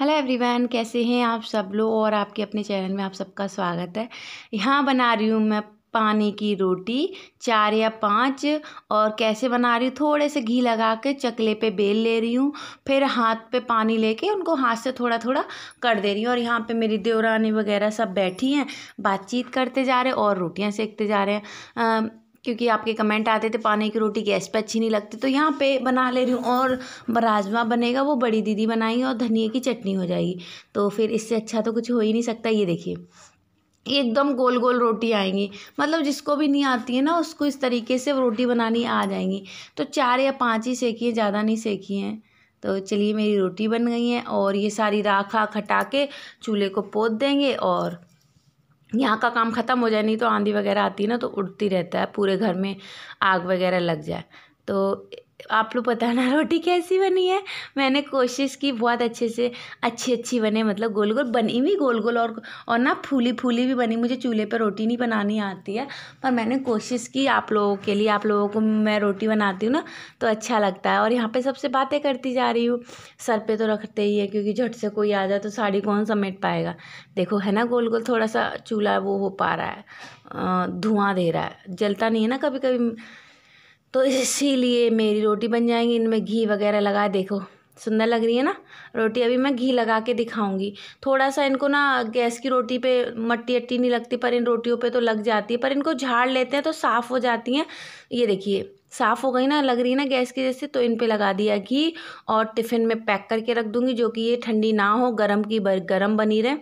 hello everyone कैसे हैं आप सब लोग और आपके अपने चैनल में आप सबका स्वागत है यहाँ बना रही हूँ मैं पानी की रोटी चार या पाँच और कैसे बना रही हूँ थोड़े से घी लगा के चकले पे बेल ले रही हूँ फिर हाथ पे पानी लेके उनको हाथ से थोड़ा थोड़ा कर दे रही हूँ और यहाँ पे मेरी देवरानी वगैरह सब बैठी हैं बातचीत करते जा रहे और रोटियाँ सेकते जा रहे हैं क्योंकि आपके कमेंट आते थे पानी की रोटी गैस पे अच्छी नहीं लगती तो यहाँ पे बना ले रही हूँ और राजमा बनेगा वो बड़ी दीदी बनाएंगी और धनिए की चटनी हो जाएगी तो फिर इससे अच्छा तो कुछ हो ही नहीं सकता ये देखिए एकदम गोल गोल रोटी आएंगी मतलब जिसको भी नहीं आती है ना उसको इस तरीके से रोटी बनानी आ जाएंगी तो चार या पाँच ही सेकी है ज़्यादा नहीं सेकी हैं तो चलिए मेरी रोटी बन गई है और ये सारी राखा खटा के चूल्हे को पोत देंगे और यहाँ का काम ख़त्म हो जाए नहीं तो आंधी वगैरह आती है ना तो उड़ती रहता है पूरे घर में आग वगैरह लग जाए तो आप लोग बताना रोटी कैसी बनी है मैंने कोशिश की बहुत अच्छे से अच्छी अच्छी बने मतलब गोल गोल बनी भी गोल गोल और और ना फूली फूली भी बनी मुझे चूल्हे पर रोटी नहीं बनानी आती है पर मैंने कोशिश की आप लोगों के लिए आप लोगों को मैं रोटी बनाती हूँ ना तो अच्छा लगता है और यहाँ पर सबसे बातें करती जा रही हूँ सर पर तो रखते ही है क्योंकि झट से कोई आ जाए तो साड़ी कौन समेट पाएगा देखो है ना गोल गोल थोड़ा सा चूल्हा वो हो पा रहा है धुआं दे रहा है जलता नहीं है ना कभी कभी तो इसीलिए मेरी रोटी बन जाएंगी इनमें घी वगैरह लगा देखो सुंदर लग रही है ना रोटी अभी मैं घी लगा के दिखाऊंगी थोड़ा सा इनको ना गैस की रोटी पे मट्टी अट्टी नहीं लगती पर इन रोटियों पे तो लग जाती है पर इनको झाड़ लेते हैं तो साफ़ हो जाती हैं ये देखिए साफ़ हो गई ना लग रही है ना गैस की जैसे तो इन पे लगा दिया घी और टिफ़िन में पैक करके रख दूँगी जो कि ये ठंडी ना हो गर्म की गर्म बनी रहे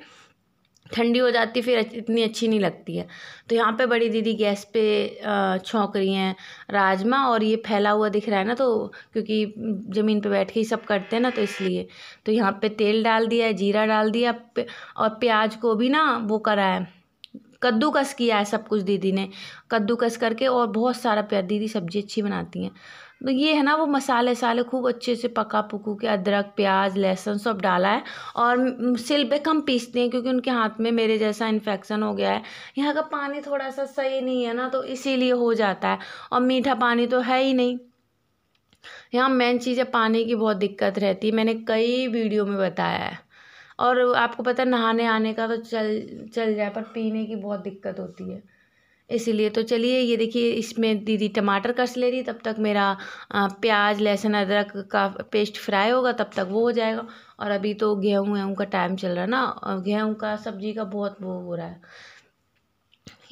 ठंडी हो जाती फिर इतनी अच्छी नहीं लगती है तो यहाँ पे बड़ी दीदी गैस पे छोंक रही हैं राजमा और ये फैला हुआ दिख रहा है ना तो क्योंकि ज़मीन पे बैठ के ही सब करते हैं ना तो इसलिए तो यहाँ पे तेल डाल दिया है जीरा डाल दिया और प्याज को भी ना वो करा है कद्दूकस किया है सब कुछ दीदी ने कद्दूकस करके और बहुत सारा प्याज दीदी सब्जी अच्छी बनाती हैं तो ये है ना वो मसाले वसाले खूब अच्छे से पका पकू के अदरक प्याज लहसुन सब डाला है और सिल पे कम पीसते हैं क्योंकि उनके हाथ में मेरे जैसा इन्फेक्शन हो गया है यहाँ का पानी थोड़ा सा सही नहीं है ना तो इसीलिए हो जाता है और मीठा पानी तो है ही नहीं यहाँ मेन चीज़ है पानी की बहुत दिक्कत रहती है मैंने कई वीडियो में बताया है और आपको पता है नहाने आने का तो चल चल जाए पर पीने की बहुत दिक्कत होती है इसीलिए तो चलिए ये देखिए इसमें दीदी टमाटर कस ले रही तब तक मेरा प्याज लहसुन अदरक का पेस्ट फ्राई होगा तब तक वो हो जाएगा और अभी तो गेहूँ वेहूँ का टाइम चल रहा है ना गेहूँ का सब्जी का बहुत वो हो रहा है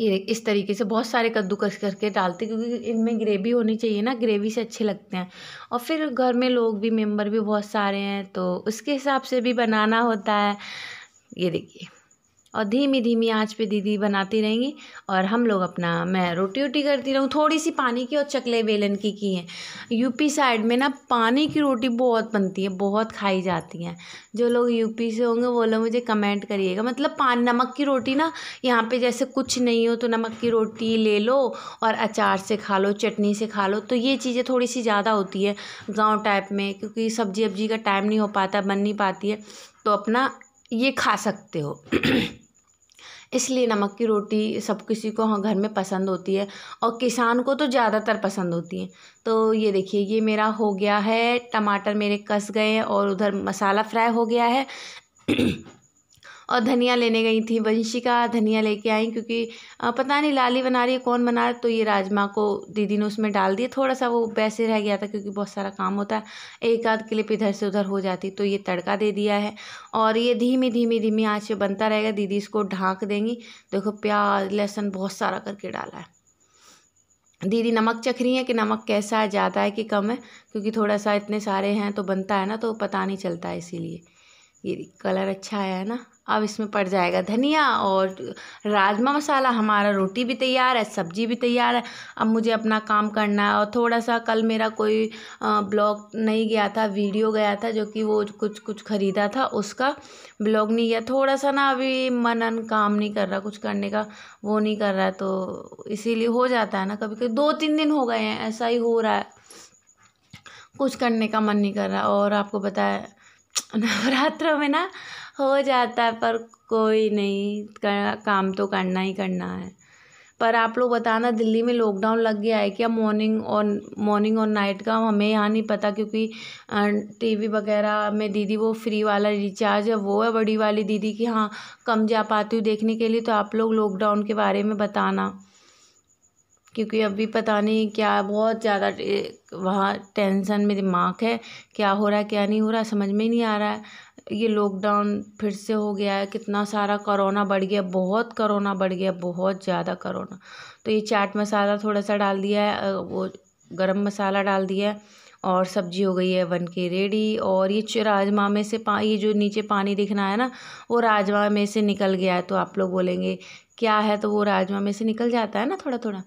ये इस तरीके से बहुत सारे कद्दू कस करके डालते क्योंकि इनमें ग्रेवी होनी चाहिए ना ग्रेवी से अच्छे लगते हैं और फिर घर में लोग भी मेम्बर भी बहुत सारे हैं तो उसके हिसाब से भी बनाना होता है ये देखिए और धीमी धीमी आंच पे दीदी बनाती रहेंगी और हम लोग अपना मैं रोटी वोटी करती रहूँ थोड़ी सी पानी की और चकले बेलन की की हैं यूपी साइड में ना पानी की रोटी बहुत बनती है बहुत खाई जाती हैं जो लोग यूपी से होंगे वो लोग मुझे कमेंट करिएगा मतलब पान नमक की रोटी ना यहाँ पे जैसे कुछ नहीं हो तो नमक की रोटी ले लो और अचार से खा लो चटनी से खा लो तो ये चीज़ें थोड़ी सी ज़्यादा होती है गाँव टाइप में क्योंकि सब्जी वब्जी का टाइम नहीं हो पाता बन नहीं पाती है तो अपना ये खा सकते हो इसलिए नमक की रोटी सब किसी को हाँ घर में पसंद होती है और किसान को तो ज़्यादातर पसंद होती है तो ये देखिए ये मेरा हो गया है टमाटर मेरे कस गए हैं और उधर मसाला फ्राई हो गया है और धनिया लेने गई थी वंशिका धनिया लेके आई क्योंकि पता नहीं लाली बना रही है कौन बना रहा तो ये राजमा को दीदी ने उसमें डाल दिया थोड़ा सा वो वैसे रह गया था क्योंकि बहुत सारा काम होता है एक आध क्लिप इधर से उधर हो जाती तो ये तड़का दे दिया है और ये धीमी धीमी धीमी आँच से बनता रहेगा दीदी इसको ढाँक देंगी देखो प्याज लहसुन बहुत सारा करके डाला है दीदी नमक चख रही है कि नमक कैसा है ज़्यादा है कि कम है क्योंकि थोड़ा सा इतने सारे हैं तो बनता है ना तो पता नहीं चलता है इसीलिए ये कलर अच्छा आया है ना अब इसमें पड़ जाएगा धनिया और राजमा मसाला हमारा रोटी भी तैयार है सब्जी भी तैयार है अब मुझे अपना काम करना है और थोड़ा सा कल मेरा कोई ब्लॉग नहीं गया था वीडियो गया था जो कि वो कुछ कुछ ख़रीदा था उसका ब्लॉग नहीं गया थोड़ा सा ना अभी मन अन काम नहीं कर रहा कुछ करने का वो नहीं कर रहा तो इसीलिए हो जाता है ना कभी कभी दो तीन दिन हो गए हैं ऐसा ही हो रहा है कुछ करने का मन नहीं कर रहा और आपको पता है नवरात्रों में ना हो जाता है पर कोई नहीं काम तो करना ही करना है पर आप लोग बताना दिल्ली में लॉकडाउन लग गया है क्या मॉर्निंग और मॉर्निंग और नाइट का हमें यहाँ नहीं पता क्योंकि टी वी वगैरह में दीदी वो फ्री वाला रिचार्ज है वो है बड़ी वाली दीदी की हाँ कम जा पाती हूँ देखने के लिए तो आप लोग लॉकडाउन के बारे में बताना क्योंकि अभी पता नहीं क्या बहुत ज़्यादा वहाँ टेंशन में दिमाग है क्या हो रहा है क्या नहीं हो रहा समझ में नहीं आ रहा है ये लॉकडाउन फिर से हो गया है कितना सारा कोरोना बढ़ गया बहुत कोरोना बढ़ गया बहुत ज़्यादा कोरोना तो ये चाट मसाला थोड़ा सा डाल दिया है वो गरम मसाला डाल दिया है और सब्जी हो गई है वन के रेडी और ये राजमा में से पा ये जो नीचे पानी दिखना है ना वो राजमा में से निकल गया है तो आप लोग बोलेंगे क्या है तो वो राजमा में से निकल जाता है ना थोड़ा थोड़ा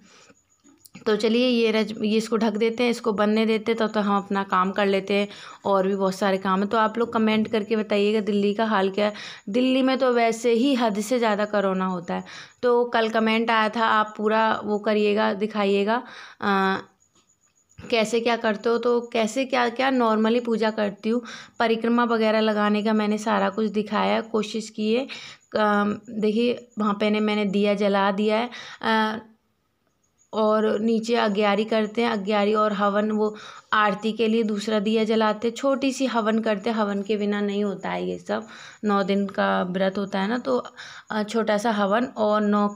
तो चलिए ये रज ये इसको ढक देते हैं इसको बनने देते हैं तब तो, तो हम अपना काम कर लेते हैं और भी बहुत सारे काम हैं तो आप लोग कमेंट करके बताइएगा दिल्ली का हाल क्या है दिल्ली में तो वैसे ही हद से ज़्यादा करोना होता है तो कल कमेंट आया था आप पूरा वो करिएगा दिखाइएगा कैसे क्या करते हो तो कैसे क्या क्या नॉर्मली पूजा करती हूँ परिक्रमा वगैरह लगाने का मैंने सारा कुछ दिखाया कोशिश की है देखिए वहाँ पे ने मैंने दिया जला दिया है और नीचे अग्यारी करते हैं अग्यारी और हवन वो आरती के लिए दूसरा दिया जलाते हैं छोटी सी हवन करते हैं हवन के बिना नहीं होता है ये सब नौ दिन का व्रत होता है ना तो छोटा सा हवन और नौ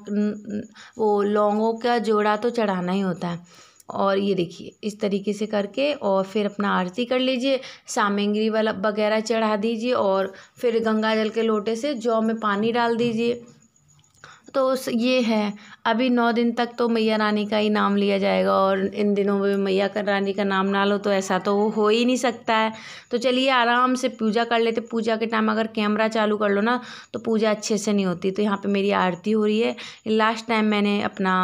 वो लौंगों का जोड़ा तो चढ़ाना ही होता है और ये देखिए इस तरीके से करके और फिर अपना आरती कर लीजिए सामग्री वाला वगैरह चढ़ा दीजिए और फिर गंगा जल के लोटे से जौ में पानी डाल दीजिए तो उस ये है अभी नौ दिन तक तो मैया रानी का ही नाम लिया जाएगा और इन दिनों में मैया रानी का नाम ना लो तो ऐसा तो हो ही नहीं सकता है तो चलिए आराम से पूजा कर लेते पूजा के टाइम अगर कैमरा चालू कर लो ना तो पूजा अच्छे से नहीं होती तो यहाँ पर मेरी आरती हो रही है लास्ट टाइम मैंने अपना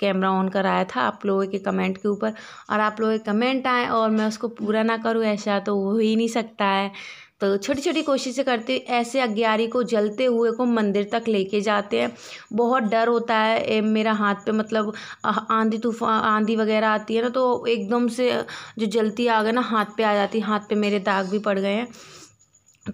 कैमरा ऑन कराया था आप लोगों के कमेंट के ऊपर और आप लोगों के कमेंट आए और मैं उसको पूरा ना करूँ ऐसा तो हो ही नहीं सकता है तो छोटी छोटी कोशिशें करते ऐसे अग्यारी को जलते हुए को मंदिर तक लेके जाते हैं बहुत डर होता है ए, मेरा हाथ पे मतलब आंधी तूफान आंधी वगैरह आती है ना तो एकदम से जो जलती आ गए ना हाथ पे आ जाती है हाथ पे मेरे दाग भी पड़ गए हैं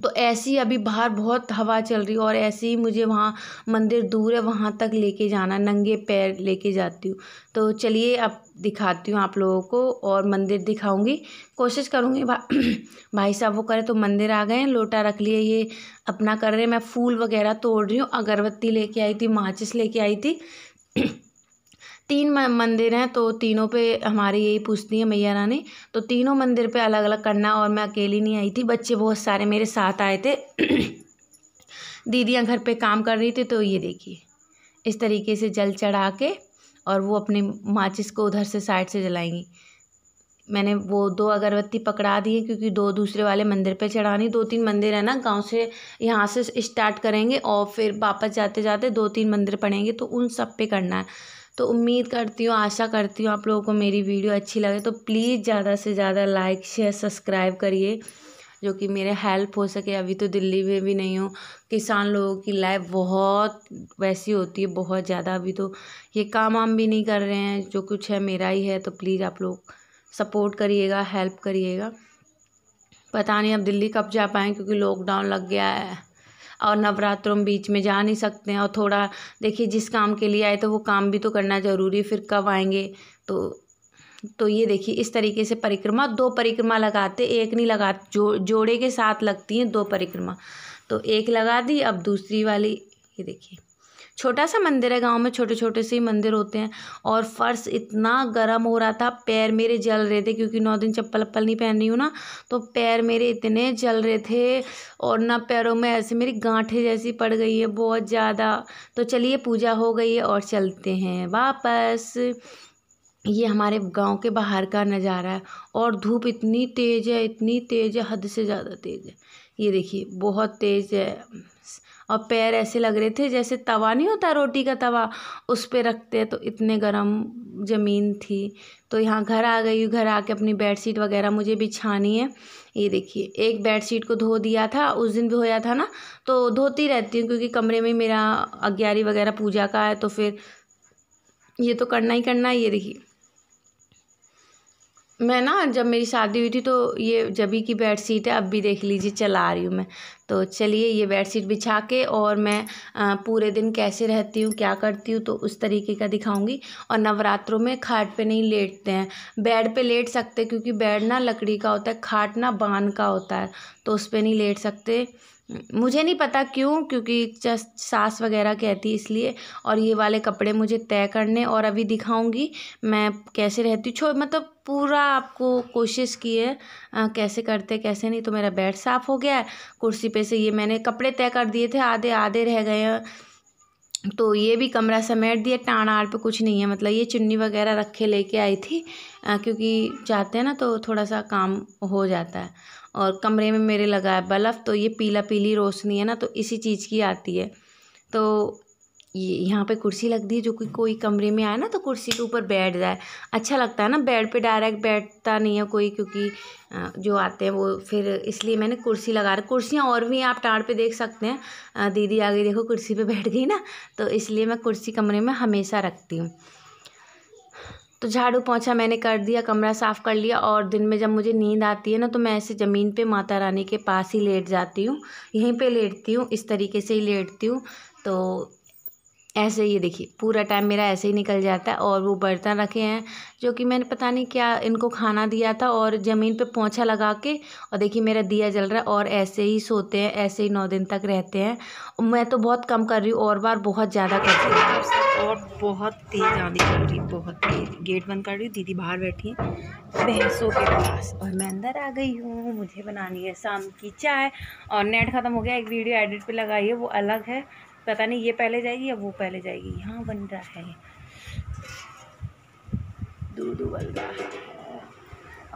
तो ऐसी अभी बाहर बहुत हवा चल रही है और ऐसे ही मुझे वहाँ मंदिर दूर है वहाँ तक लेके जाना नंगे पैर लेके जाती हूँ तो चलिए अब दिखाती हूँ आप लोगों को और मंदिर दिखाऊंगी कोशिश करूँगी भा, भाई साहब वो करे तो मंदिर आ गए लोटा रख लिए ये अपना कर रहे हैं मैं फूल वगैरह तोड़ रही हूँ अगरबत्ती लेके आई थी माचिस लेके आई थी तीन मंदिर हैं तो तीनों पे हमारी यही पूछती हैं मैया रानी तो तीनों मंदिर पे अलग अलग करना और मैं अकेली नहीं आई थी बच्चे बहुत सारे मेरे साथ आए थे दीदियाँ घर पे काम कर रही थी तो ये देखिए इस तरीके से जल चढ़ा के और वो अपने माचिस को उधर से साइड से जलाएंगी मैंने वो दो अगरबत्ती पकड़ा दी है क्योंकि दो दूसरे वाले मंदिर पे चढ़ानी दो तीन मंदिर है ना गांव से यहाँ से स्टार्ट करेंगे और फिर वापस जाते जाते दो तीन मंदिर पड़ेंगे तो उन सब पे करना है तो उम्मीद करती हूँ आशा करती हूँ आप लोगों को मेरी वीडियो अच्छी लगे तो प्लीज़ ज़्यादा से ज़्यादा लाइक शेयर सब्सक्राइब करिए जो कि मेरे हेल्प हो सके अभी तो दिल्ली में भी नहीं हूँ किसान लोगों की लाइफ बहुत वैसी होती है बहुत ज़्यादा अभी तो ये काम वाम भी नहीं कर रहे हैं जो कुछ है मेरा ही है तो प्लीज़ आप लोग सपोर्ट करिएगा हेल्प करिएगा पता नहीं अब दिल्ली कब जा पाएँ क्योंकि लॉकडाउन लग गया है और नवरात्रों में बीच में जा नहीं सकते हैं और थोड़ा देखिए जिस काम के लिए आए तो वो काम भी तो करना ज़रूरी फिर कब आएंगे तो तो ये देखिए इस तरीके से परिक्रमा दो परिक्रमा लगाते एक नहीं लगा जो जोड़े के साथ लगती हैं दो परिक्रमा तो एक लगा दी अब दूसरी वाली ये देखिए छोटा सा मंदिर है गाँव में छोटे छोटे से ही मंदिर होते हैं और फर्श इतना गर्म हो रहा था पैर मेरे जल रहे थे क्योंकि नौ दिन चप्पल वप्पल नहीं पहन रही हूँ ना तो पैर मेरे इतने जल रहे थे और ना पैरों में ऐसे मेरी गांठे जैसी पड़ गई है बहुत ज़्यादा तो चलिए पूजा हो गई है और चलते हैं वापस ये हमारे गांव के बाहर का नज़ारा है और धूप इतनी तेज़ है इतनी तेज़ है हद से ज़्यादा तेज़ है ये देखिए बहुत तेज़ है और पैर ऐसे लग रहे थे जैसे तवा नहीं होता रोटी का तवा उस पर रखते तो इतने गर्म ज़मीन थी तो यहाँ घर आ गई घर आके अपनी बेडशीट वगैरह मुझे बिछानी है ये देखिए एक बेडशीट को धो दिया था उस दिन भी होया था ना तो धोती रहती हूँ क्योंकि कमरे में मेरा अग्यारी वगैरह पूजा का है तो फिर ये तो करना ही करना है ये देखिए मैं ना जब मेरी शादी हुई थी तो ये जबी की बेड शीट है अब भी देख लीजिए चला रही हूँ मैं तो चलिए ये बेड शीट बिछा के और मैं पूरे दिन कैसे रहती हूँ क्या करती हूँ तो उस तरीके का दिखाऊंगी और नवरात्रों में खाट पे नहीं लेटते हैं बेड पे लेट सकते क्योंकि बेड ना लकड़ी का होता है खाट ना बांध का होता है तो उस पर नहीं लेट सकते मुझे नहीं पता क्यों क्योंकि सास वगैरह कहती इसलिए और ये वाले कपड़े मुझे तय करने और अभी दिखाऊंगी मैं कैसे रहती छो मतलब पूरा आपको कोशिश की है आ, कैसे करते कैसे नहीं तो मेरा बेड साफ़ हो गया है कुर्सी पे से ये मैंने कपड़े तय कर दिए थे आधे आधे रह गए हैं तो ये भी कमरा समेट दिया टाण आड़ पे कुछ नहीं है मतलब ये चुन्नी वगैरह रखे लेके आई थी आ, क्योंकि जाते हैं ना तो थोड़ा सा काम हो जाता है और कमरे में मेरे लगा है बल्ब तो ये पीला पीली रोशनी है ना तो इसी चीज़ की आती है तो ये यहाँ पे कुर्सी लग दी जो कि कोई कमरे में आए ना तो कुर्सी के ऊपर बैठ जाए अच्छा लगता है ना बेड पे डायरेक्ट बैठता नहीं है कोई क्योंकि जो आते हैं वो फिर इसलिए मैंने कुर्सी लगा रही कुर्सियाँ और भी आप टाड़ पे देख सकते हैं दीदी आ गई देखो कुर्सी पे बैठ गई ना तो इसलिए मैं कुर्सी कमरे में हमेशा रखती हूँ तो झाड़ू पोछा मैंने कर दिया कमरा साफ़ कर लिया और दिन में जब मुझे नींद आती है ना तो मैं ऐसे ज़मीन पे माता रानी के पास ही लेट जाती हूँ यहीं पे लेटती हूँ इस तरीके से ही लेटती हूँ तो ऐसे ही देखिए पूरा टाइम मेरा ऐसे ही निकल जाता है और वो बर्तन रखे हैं जो कि मैंने पता नहीं क्या इनको खाना दिया था और ज़मीन पे पोंछा लगा के और देखिए मेरा दिया जल रहा है और ऐसे ही सोते हैं ऐसे ही नौ दिन तक रहते हैं मैं तो बहुत कम कर रही हूँ और बार बहुत ज़्यादा कर रही हूँ और बहुत तेज़ आँधी चल रही बहुत तेज़ गेट बंद कर रही हूँ दीदी बाहर बैठी भैंसों के पास और मैं अंदर आ गई हूँ मुझे बनानी है शाम की चाय और नेट ख़त्म हो गया एक वीडियो एडिट पर लगाई है वो अलग है पता नहीं ये पहले जाएगी या वो पहले जाएगी यहाँ बन रहा है दूध उबल रहा है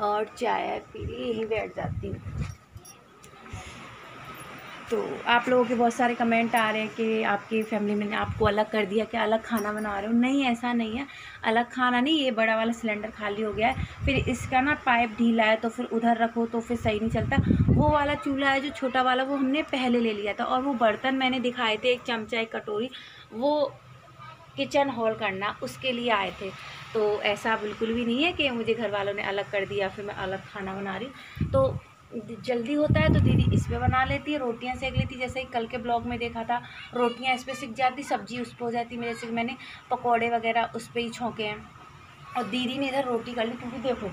और चाय पी ली ही बैठ जाती हूँ तो आप लोगों के बहुत सारे कमेंट आ रहे हैं कि आपकी फैमिली में आपको अलग कर दिया कि अलग खाना बना रहे हो नहीं ऐसा नहीं है अलग खाना नहीं ये बड़ा वाला सिलेंडर खाली हो गया है फिर इसका ना पाइप ढीला है तो फिर उधर रखो तो फिर सही नहीं चलता वो वाला चूल्हा है जो छोटा वाला वो हमने पहले ले लिया था और वो बर्तन मैंने दिखाए थे एक चमचा एक कटोरी वो किचन हॉल करना उसके लिए आए थे तो ऐसा बिल्कुल भी नहीं है कि मुझे घर वालों ने अलग कर दिया फिर मैं अलग खाना बना रही तो जल्दी होता है तो दीदी इस पर बना लेती है रोटियां सेक लेती जैसे ही कल के ब्लॉग में देखा था रोटियां इस पर सीख जाती सब्जी उस पर हो जाती मेरे से मैंने पकौड़े वगैरह उस पर ही छोंके हैं और दीदी ने इधर रोटी कर ली क्योंकि देखो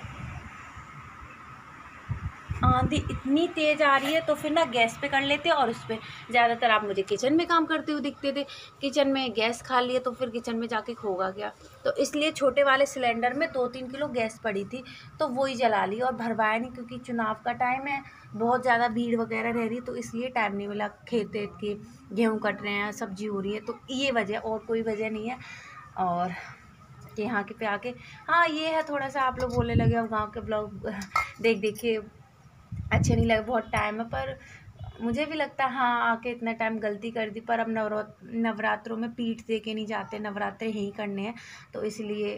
आंधी इतनी तेज़ आ रही है तो फिर ना गैस पे कर लेते और उस पर ज़्यादातर आप मुझे किचन में काम करते हुए दिखते थे किचन में गैस खा लिए तो फिर किचन में जाके खोगा गया तो इसलिए छोटे वाले सिलेंडर में दो तीन किलो गैस पड़ी थी तो वही जला ली और भरवाया नहीं क्योंकि चुनाव का टाइम है बहुत ज़्यादा भीड़ वगैरह रह रही तो इसलिए टाइम नहीं मिला खेत वेत के गेहूँ कट रहे हैं सब्जी हो रही है तो ये वजह और कोई वजह नहीं है और यहाँ के पे आके हाँ ये है थोड़ा सा आप लोग बोलने लगे अब गांव के ब्लॉग देख देखिए अच्छे नहीं लगे बहुत टाइम है पर मुझे भी लगता है हाँ आके इतना टाइम गलती कर दी पर अब नवरा नवरात्रों में पीठ दे के नहीं जाते नवरात्रे ही करने हैं तो इसलिए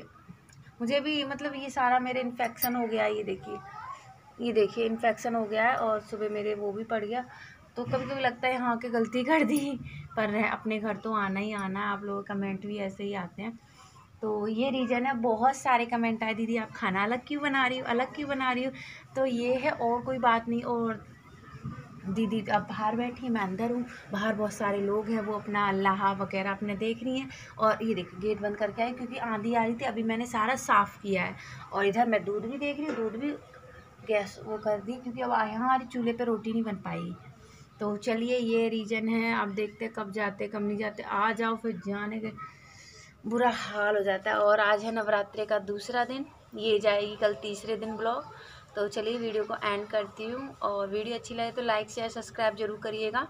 मुझे भी मतलब ये सारा मेरे इन्फेक्शन हो गया ये देखिए ये देखिए इन्फेक्शन हो गया है और सुबह मेरे वो भी पड़ गया तो कभी कभी लगता है हाँ के गलती कर दी पर अपने घर तो आना ही आना है आप लोग कमेंट भी ऐसे ही आते हैं तो ये रीज़न है बहुत सारे कमेंट आए दीदी आप खाना अलग क्यों बना रही हो अलग क्यों बना रही हो तो ये है और कोई बात नहीं और दीदी अब बाहर बैठी मैं अंदर हूँ बाहर बहुत सारे लोग हैं वो अपना अल्लाह वगैरह अपने देख रही हैं और ये देखिए गेट बंद करके आए क्योंकि आंधी आ रही थी अभी मैंने सारा साफ़ किया है और इधर मैं दूध भी देख रही हूँ दूध भी गैस वो कर दी क्योंकि अब यहाँ हमारे चूल्हे पर रोटी नहीं बन पाई तो चलिए ये रीज़न है अब देखते कब जाते कब नहीं जाते आ जाओ फिर जाने के बुरा हाल हो जाता है और आज है नवरात्रे का दूसरा दिन ये जाएगी कल तीसरे दिन ब्लॉग तो चलिए वीडियो को एंड करती हूँ और वीडियो अच्छी लगे तो लाइक शेयर सब्सक्राइब जरूर करिएगा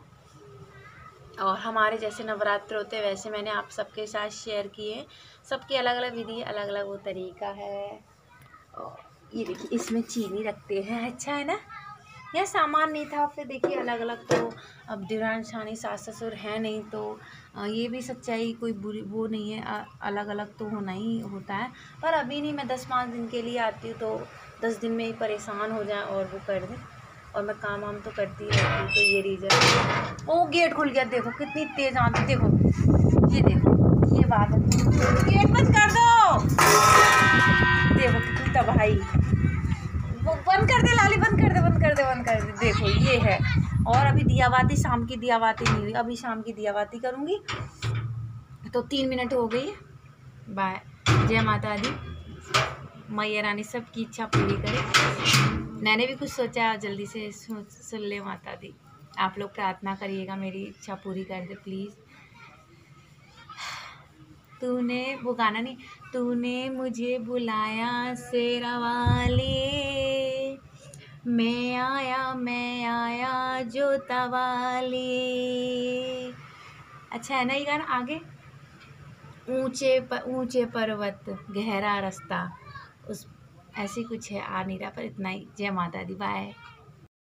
और हमारे जैसे नवरात्र होते हैं वैसे मैंने आप सबके साथ शेयर किए सबकी अलग अलग विधि अलग अलग वो तरीका है और ये देखिए इसमें चीनी रखते हैं अच्छा है ना यह सामान नहीं था फिर देखिए अलग अलग तो अब दुरान शानी सास ससुर हैं नहीं तो ये भी सच्चाई कोई बुरी वो नहीं है अलग अलग तो होना ही होता है पर अभी नहीं मैं दस पाँच दिन के लिए आती हूँ तो दस दिन में ही परेशान हो जाए और वो कर दें और मैं काम वाम तो करती रहती हूँ तो ये रीज़न वो गेट खुल गया देखो कितनी तेज़ आती देखो ये देखो ये बात है गेट बंद कर दो देखो कितनी तबाही वो बंद कर दे लाली बंद कर दे बंद कर दे बंद कर दे देखो ये है और अभी दियावाती शाम की दियावाती नहीं हुई अभी शाम की दियावाती करूँगी तो तीन मिनट हो गई बाय जय माता दी मैया रानी सबकी इच्छा पूरी करे मैंने भी कुछ सोचा जल्दी से सुन ले माता दी आप लोग प्रार्थना करिएगा मेरी इच्छा पूरी कर दे प्लीज़ तूने वो गाना नहीं तूने मुझे बुलाया शेरा वाली मैं आया मैं आया जो तवाली अच्छा है ना ये गाना आगे ऊंचे ऊंचे पर्वत गहरा रास्ता उस ऐसी कुछ है आ नहीं रहा पर इतना ही जय माता दी बाय